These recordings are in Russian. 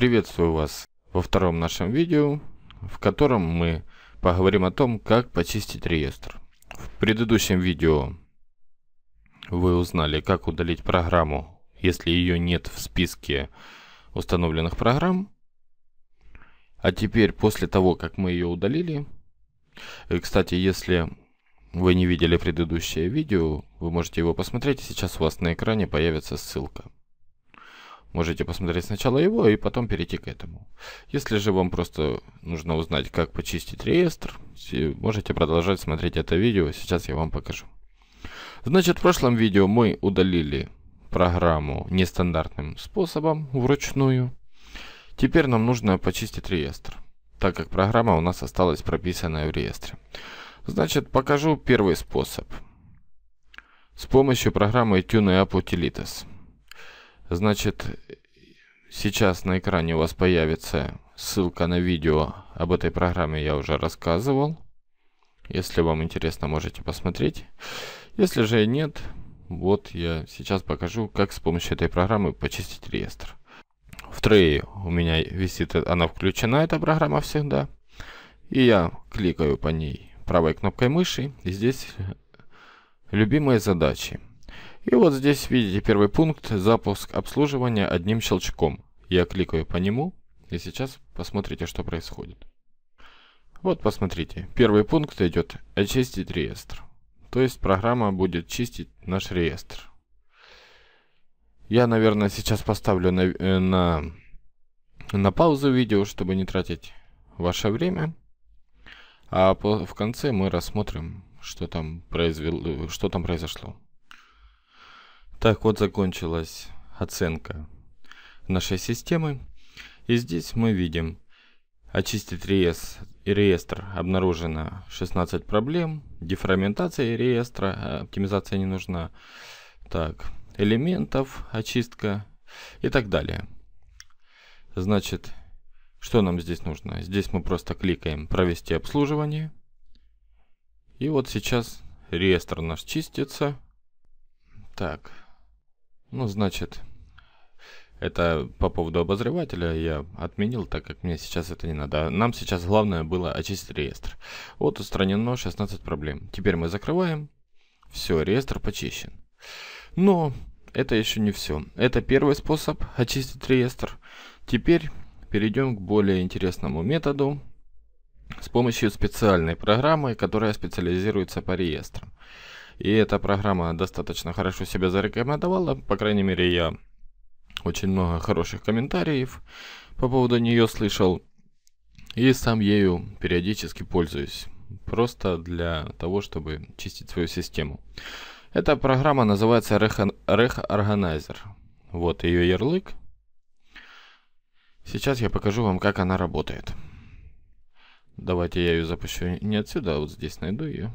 Приветствую вас во втором нашем видео, в котором мы поговорим о том, как почистить реестр. В предыдущем видео вы узнали, как удалить программу, если ее нет в списке установленных программ. А теперь, после того, как мы ее удалили, э, кстати, если вы не видели предыдущее видео, вы можете его посмотреть, сейчас у вас на экране появится ссылка – Можете посмотреть сначала его и потом перейти к этому. Если же вам просто нужно узнать, как почистить реестр, можете продолжать смотреть это видео, сейчас я вам покажу. Значит, в прошлом видео мы удалили программу нестандартным способом, вручную. Теперь нам нужно почистить реестр, так как программа у нас осталась прописанная в реестре. Значит, покажу первый способ. С помощью программы TuneUp Utilities. Значит, сейчас на экране у вас появится ссылка на видео. Об этой программе я уже рассказывал. Если вам интересно, можете посмотреть. Если же нет, вот я сейчас покажу, как с помощью этой программы почистить реестр. В трее у меня висит, она включена, эта программа всегда. И я кликаю по ней правой кнопкой мыши. И здесь любимые задачи. И вот здесь видите первый пункт «Запуск обслуживания одним щелчком». Я кликаю по нему, и сейчас посмотрите, что происходит. Вот посмотрите, первый пункт идет «Очистить реестр». То есть программа будет чистить наш реестр. Я, наверное, сейчас поставлю на, э, на, на паузу видео, чтобы не тратить ваше время. А в конце мы рассмотрим, что там, произвел, э, что там произошло. Так вот закончилась оценка нашей системы. И здесь мы видим, очистить реестр, реестр обнаружено 16 проблем. Дефрагментация реестра, а, оптимизация не нужна. Так, элементов, очистка и так далее. Значит, что нам здесь нужно? Здесь мы просто кликаем «Провести обслуживание». И вот сейчас реестр наш чистится. Так, ну, значит, это по поводу обозревателя я отменил, так как мне сейчас это не надо. А нам сейчас главное было очистить реестр. Вот устранено 16 проблем. Теперь мы закрываем. Все, реестр почищен. Но это еще не все. Это первый способ очистить реестр. Теперь перейдем к более интересному методу с помощью специальной программы, которая специализируется по реестрам. И эта программа достаточно хорошо себя зарекомендовала, по крайней мере, я очень много хороших комментариев по поводу нее слышал. И сам ею периодически пользуюсь, просто для того, чтобы чистить свою систему. Эта программа называется Rech Вот ее ярлык. Сейчас я покажу вам, как она работает. Давайте я ее запущу не отсюда, а вот здесь найду ее.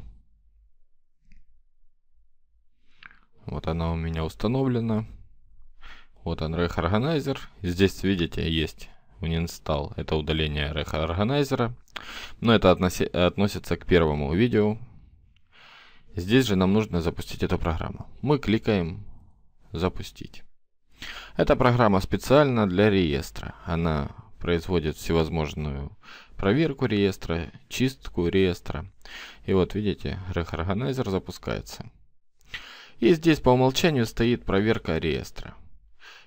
Вот она у меня установлена. Вот он Rech Здесь, видите, есть uninstall. Это удаление Rech Но это относи относится к первому видео. Здесь же нам нужно запустить эту программу. Мы кликаем «Запустить». Эта программа специально для реестра. Она производит всевозможную проверку реестра, чистку реестра. И вот видите, Rech Organizer запускается. И здесь по умолчанию стоит проверка реестра.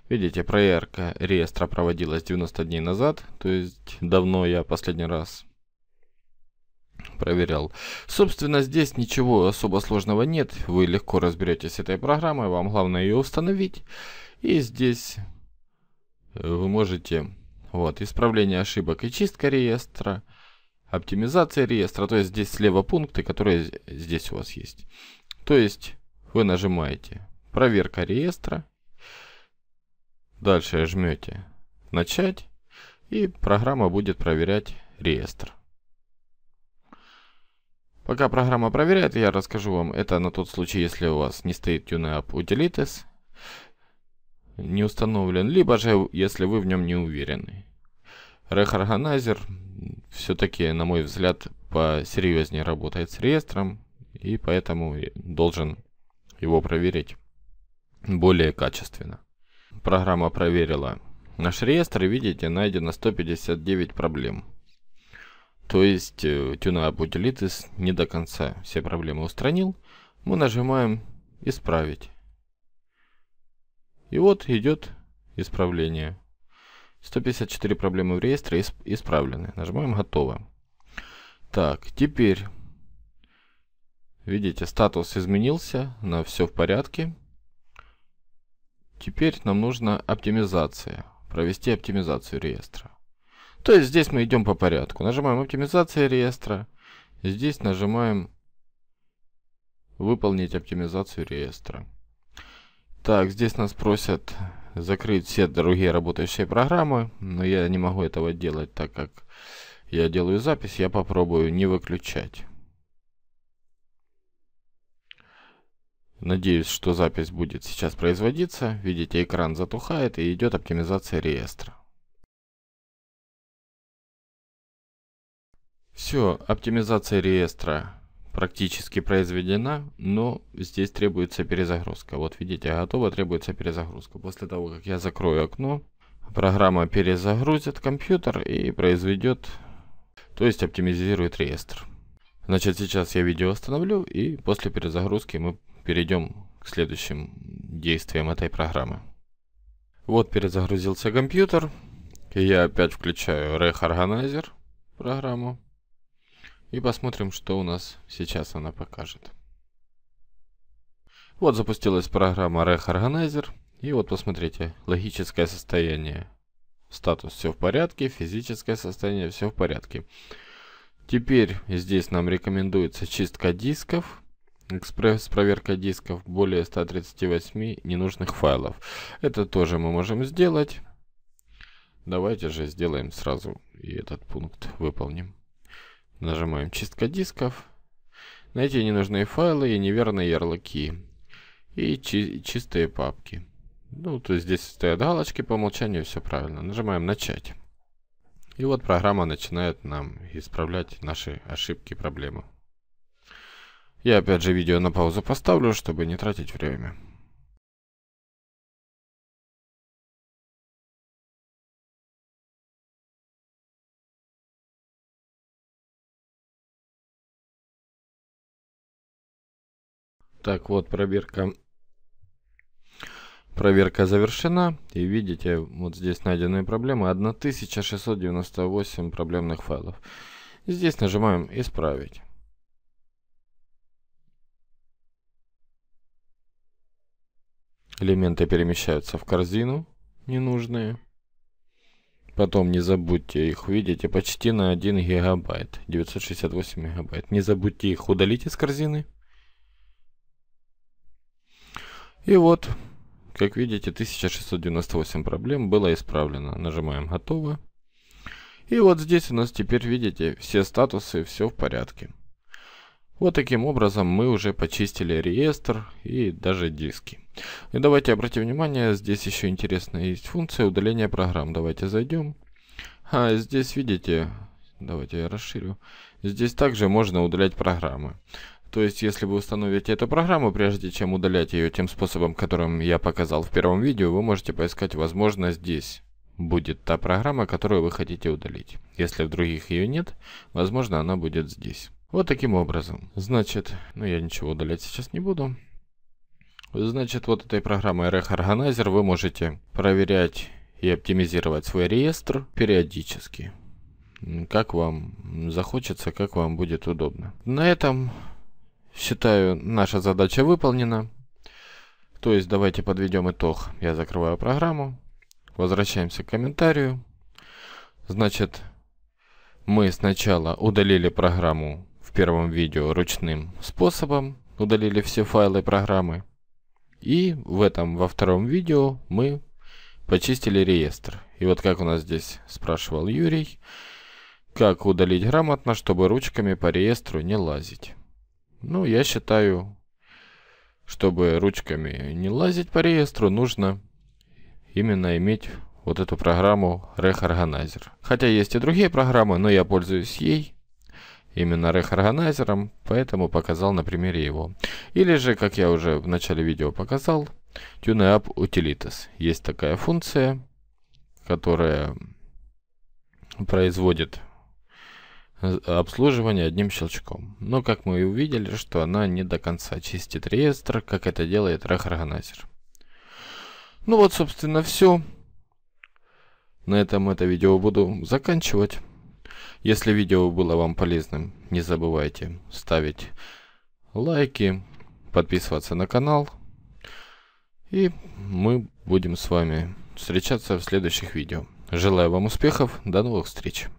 Видите, проверка реестра проводилась 90 дней назад, то есть давно я последний раз проверял. Собственно, здесь ничего особо сложного нет, вы легко разберетесь с этой программой, вам главное ее установить. И здесь э, вы можете, вот, исправление ошибок и чистка реестра, оптимизация реестра, то есть здесь слева пункты, которые здесь у вас есть. То есть вы нажимаете «Проверка реестра». Дальше жмете «Начать» и программа будет проверять реестр. Пока программа проверяет, я расскажу вам это на тот случай, если у вас не стоит TuneUp Utilities, не установлен, либо же если вы в нем не уверены. Rec все-таки, на мой взгляд, посерьезнее работает с реестром и поэтому должен его проверить более качественно. Программа проверила. Наш реестр, видите, найдено 159 проблем. То есть э, тюнап утилитис не до конца все проблемы устранил. Мы нажимаем «Исправить». И вот идет исправление. 154 проблемы в реестре исправлены. Нажимаем «Готово». Так, теперь Видите, статус изменился, на все в порядке. Теперь нам нужна оптимизация, провести оптимизацию реестра. То есть здесь мы идем по порядку. Нажимаем «Оптимизация реестра». Здесь нажимаем «Выполнить оптимизацию реестра». Так, здесь нас просят закрыть все другие работающие программы, но я не могу этого делать, так как я делаю запись, я попробую не выключать. Надеюсь, что запись будет сейчас производиться. Видите, экран затухает и идет оптимизация реестра. Все, оптимизация реестра практически произведена, но здесь требуется перезагрузка. Вот видите, готово, требуется перезагрузка. После того, как я закрою окно, программа перезагрузит компьютер и произведет, то есть оптимизирует реестр. Значит, сейчас я видео остановлю и после перезагрузки мы перейдем к следующим действиям этой программы. Вот перезагрузился компьютер. И я опять включаю Rehorganizer программу. И посмотрим, что у нас сейчас она покажет. Вот запустилась программа Rehorganizer, И вот посмотрите, логическое состояние. Статус все в порядке, физическое состояние все в порядке. Теперь здесь нам рекомендуется чистка дисков. Экспресс-проверка дисков более 138 ненужных файлов. Это тоже мы можем сделать. Давайте же сделаем сразу и этот пункт выполним. Нажимаем «Чистка дисков». Найти ненужные файлы и неверные ярлыки. И чи чистые папки. Ну, то есть здесь стоят галочки, по умолчанию все правильно. Нажимаем «Начать». И вот программа начинает нам исправлять наши ошибки, проблемы. Я опять же видео на паузу поставлю, чтобы не тратить время. Так вот, проверка Проверка завершена. И видите, вот здесь найденные проблемы. 1698 проблемных файлов. Здесь нажимаем «Исправить». Элементы перемещаются в корзину, ненужные. Потом не забудьте их, видите, почти на 1 гигабайт, 968 мегабайт. Не забудьте их удалить из корзины. И вот, как видите, 1698 проблем было исправлено. Нажимаем «Готово». И вот здесь у нас теперь, видите, все статусы, все в порядке. Вот таким образом мы уже почистили реестр и даже диски. И давайте обратим внимание, здесь еще интересная есть функция удаления программ. Давайте зайдем. А, здесь видите, давайте я расширю. Здесь также можно удалять программы. То есть, если вы установите эту программу, прежде чем удалять ее тем способом, которым я показал в первом видео, вы можете поискать, возможно, здесь будет та программа, которую вы хотите удалить. Если в других ее нет, возможно, она будет здесь. Вот таким образом. Значит, ну я ничего удалять сейчас не буду. Значит, вот этой программой Rech Organizer вы можете проверять и оптимизировать свой реестр периодически. Как вам захочется, как вам будет удобно. На этом, считаю, наша задача выполнена. То есть давайте подведем итог. Я закрываю программу. Возвращаемся к комментарию. Значит, мы сначала удалили программу в первом видео ручным способом, удалили все файлы программы. И в этом, во втором видео мы почистили реестр. И вот как у нас здесь спрашивал Юрий, как удалить грамотно, чтобы ручками по реестру не лазить. Ну, я считаю, чтобы ручками не лазить по реестру, нужно именно иметь вот эту программу Rech Хотя есть и другие программы, но я пользуюсь ей именно рехорганайзером, поэтому показал на примере его. Или же, как я уже в начале видео показал, TuneUp Utilities. Есть такая функция, которая производит обслуживание одним щелчком. Но, как мы и увидели, что она не до конца чистит реестр, как это делает рехорганайзер. Ну вот, собственно, все. На этом это видео буду заканчивать. Если видео было вам полезным, не забывайте ставить лайки, подписываться на канал. И мы будем с вами встречаться в следующих видео. Желаю вам успехов, до новых встреч!